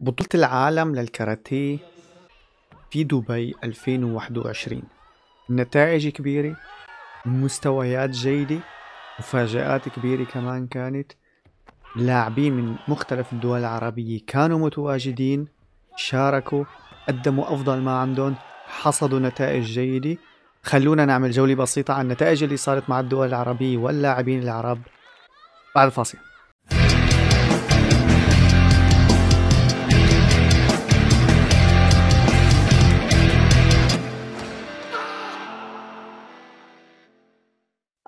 بطولة العالم للكاراتيه في دبي 2021 نتائج كبيرة مستويات جيدة مفاجآت كبيرة كمان كانت لاعبين من مختلف الدول العربية كانوا متواجدين شاركوا قدموا أفضل ما عندهم حصدوا نتائج جيدة خلونا نعمل جولة بسيطة عن النتائج اللي صارت مع الدول العربية واللاعبين العرب بعد الفاصل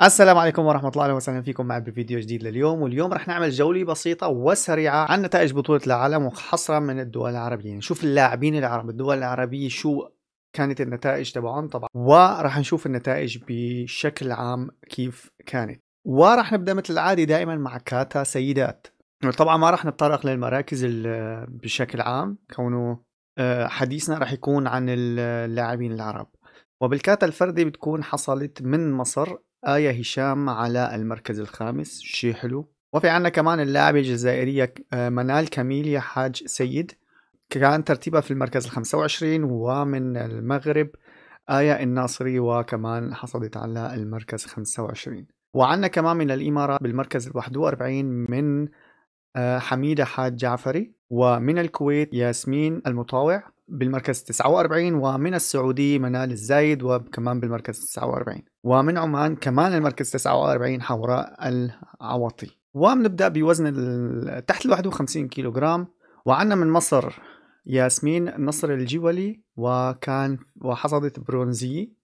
السلام عليكم ورحمة الله وسهلا فيكم معي بفيديو جديد لليوم واليوم رح نعمل جولة بسيطة وسريعة عن نتائج بطولة العالم وحصرا من الدول العربية نشوف اللاعبين العرب الدول العربية شو كانت النتائج تبعهم طبعا ورح نشوف النتائج بشكل عام كيف كانت ورح نبدأ مثل العادة دائما مع كاتا سيدات طبعا ما رح نتطرق للمراكز بشكل عام كونه آه، حديثنا رح يكون عن اللاعبين العرب وبالكاتا الفردي بتكون حصلت من مصر آية هشام على المركز الخامس شيء حلو وفي عندنا كمان اللاعبة الجزائرية آه، منال كاميليا حاج سيد كان ترتيبها في المركز الخمسة 25 ومن المغرب آية الناصري وكمان حصلت على المركز 25 وعندنا كمان من الإمارات بالمركز الواحد 41 من آه، حميدة حاج جعفري ومن الكويت ياسمين المطاوع بالمركز 49 ومن السعودية منال الزايد وكمان بالمركز 49 ومن عمان كمان المركز 49 حوراء العوطي وبنبدأ بوزن تحت ال 51 كيلوغرام وعنا من مصر ياسمين نصر الجولي وكان وحصدت برونزية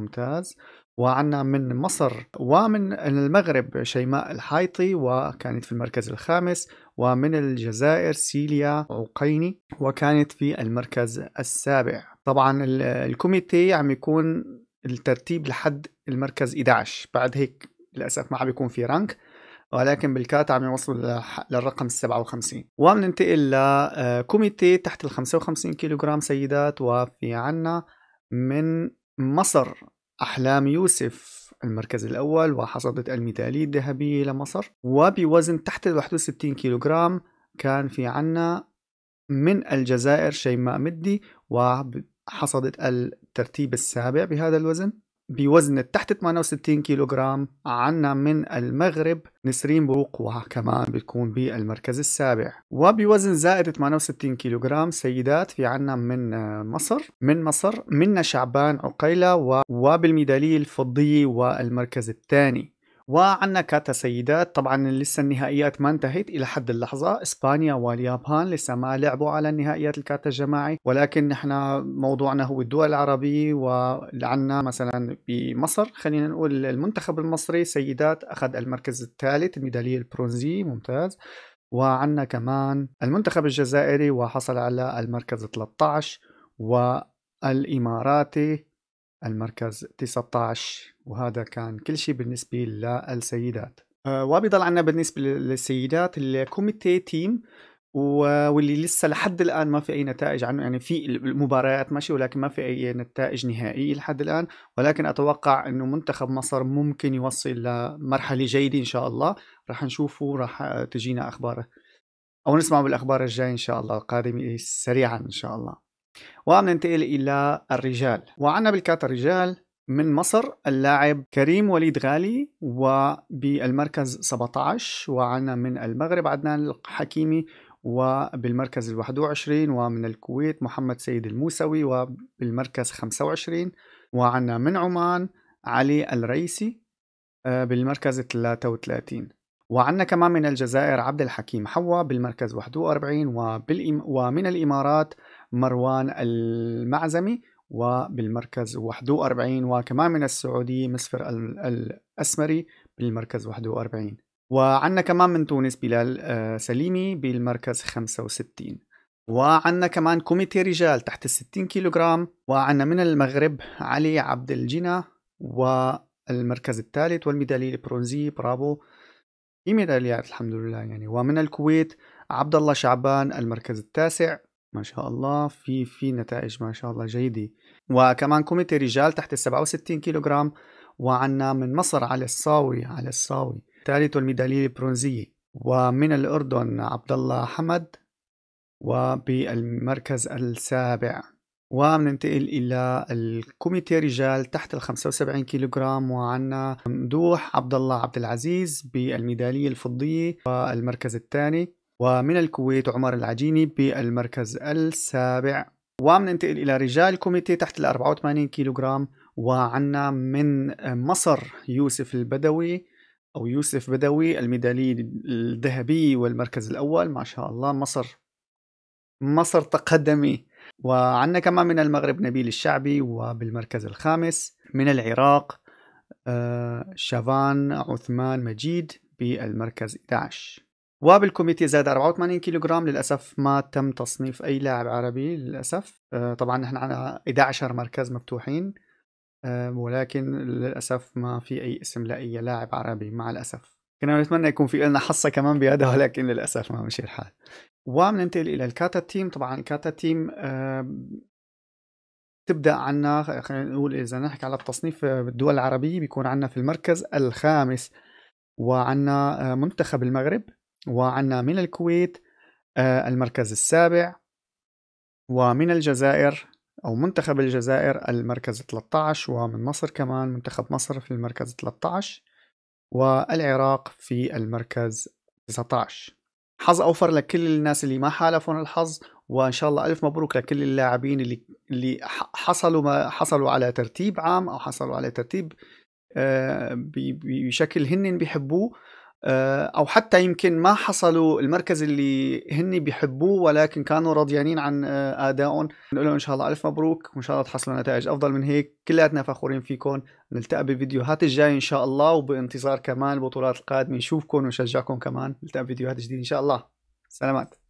ممتاز وعنا من مصر ومن المغرب شيماء الحايطي وكانت في المركز الخامس ومن الجزائر سيليا عقيني وكانت في المركز السابع طبعا الكوميتي عم يكون الترتيب لحد المركز 11 بعد هيك للأسف ما عم يكون في رانك ولكن بالكات عم يوصلوا للرقم 57 وبننتقل لكوميتي آه، تحت ال 55 كيلوغرام سيدات وفي عنا من مصر أحلام يوسف المركز الأول وحصدت الميدالية الذهبية لمصر وبوزن تحت ال 61 كيلوغرام كان في عنا من الجزائر شيماء مدي وحصدت الترتيب السابع بهذا الوزن بوزن تحت 68 كيلوغرام عنا من المغرب نسرين بروق وكمان بتكون بالمركز السابع وبوزن زائد 68 كيلوغرام سيدات في عنا من مصر من مصر منا شعبان عقيلة وبالميدالية الفضية والمركز الثاني وعنا كاتا سيدات طبعا لسه النهائيات ما انتهت الى حد اللحظه اسبانيا واليابان لسه ما لعبوا على النهائيات الكاتا الجماعي ولكن نحن موضوعنا هو الدول العربيه ولعنا مثلا بمصر خلينا نقول المنتخب المصري سيدات اخذ المركز الثالث الميداليه البرونزي ممتاز وعنا كمان المنتخب الجزائري وحصل على المركز 13 والاماراتي المركز 19 وهذا كان كل شيء بالنسبة للسيدات أه، وبيضل عنا بالنسبة للسيدات الكوميتي تيم واللي لسه لحد الان ما في اي نتائج عنه يعني في المباريات ماشيه ولكن ما في اي نتائج نهائيه لحد الان ولكن اتوقع انه منتخب مصر ممكن يوصل لمرحله جيده ان شاء الله راح نشوفه راح تجينا اخبار او نسمع بالاخبار الجايه ان شاء الله قادمه سريعا ان شاء الله وننتقل إلى الرجال وعنا بالكات الرجال من مصر اللاعب كريم وليد غالي وبالمركز 17 وعنا من المغرب عدنان الحكيمي وبالمركز 21 ومن الكويت محمد سيد الموسوي وبالمركز 25 وعنا من عمان علي الرئيسي آه، بالمركز 33 وعنا كمان من الجزائر عبد الحكيم حوا بالمركز 41 وبالإم... ومن الإمارات مروان المعزمي وبالمركز 41 وكمان من السعودية مسفر الأسمري بالمركز 41 وعندنا كمان من تونس بلال آه، سليمي بالمركز 65 وعندنا كمان كوميتي رجال تحت ال 60 كيلوغرام وعندنا من المغرب علي عبد الجنا والمركز الثالث والميدالية البرونزية برافو في ميداليات الحمد لله يعني ومن الكويت عبد الله شعبان المركز التاسع ما شاء الله في في نتائج ما شاء الله جيدة وكمان كوميتي رجال تحت ال 67 كيلوغرام وعنا من مصر على الصاوي على الصاوي ثالث الميدالية البرونزية ومن الأردن عبد الله حمد وبالمركز السابع ومننتقل إلى الكوميتي رجال تحت ال 75 كيلوغرام وعنا مدوح عبد الله عبد العزيز بالميدالية الفضية والمركز الثاني ومن الكويت عمر العجيني بالمركز السابع ومننتقل إلى رجال كوميتي تحت ال 84 كيلوغرام وعنا من مصر يوسف البدوي أو يوسف بدوي الميدالي الذهبي والمركز الأول ما شاء الله مصر مصر تقدمي وعنا كمان من المغرب نبيل الشعبي وبالمركز الخامس من العراق آه، شافان عثمان مجيد بالمركز 11 وبالكوميتي زاد 84 كيلوغرام للاسف ما تم تصنيف اي لاعب عربي للاسف آه، طبعا نحن عندنا 11 مركز مفتوحين آه، ولكن للاسف ما في اي اسم لاي لاعب عربي مع الاسف كنا نتمنى يكون في لنا حصه كمان بهذا ولكن للاسف ما مشي الحال وبننتقل الى الكاتا تيم طبعا الكاتا تيم آه، تبدا عنا خلينا نقول اذا نحكي على التصنيف بالدول العربيه بيكون عنا في المركز الخامس وعنا منتخب المغرب وعنا من الكويت آه، المركز السابع ومن الجزائر أو منتخب الجزائر المركز 13 ومن مصر كمان منتخب مصر في المركز 13 والعراق في المركز 19 حظ أوفر لكل الناس اللي ما حالفون الحظ وإن شاء الله ألف مبروك لكل اللاعبين اللي اللي حصلوا ما حصلوا على ترتيب عام أو حصلوا على ترتيب آه، بشكل هن بيحبوه آه، او حتى يمكن ما حصلوا المركز اللي هن بيحبوه ولكن كانوا راضيانين عن آه، ادائهم نقول لهم ان شاء الله الف مبروك وان شاء الله تحصلوا نتائج افضل من هيك كلياتنا فخورين فيكم نلتقي بالفيديوهات الجايه ان شاء الله وبانتظار كمان البطولات القادمه نشوفكم ونشجعكم كمان نلتقي بفيديوهات جديده ان شاء الله سلامات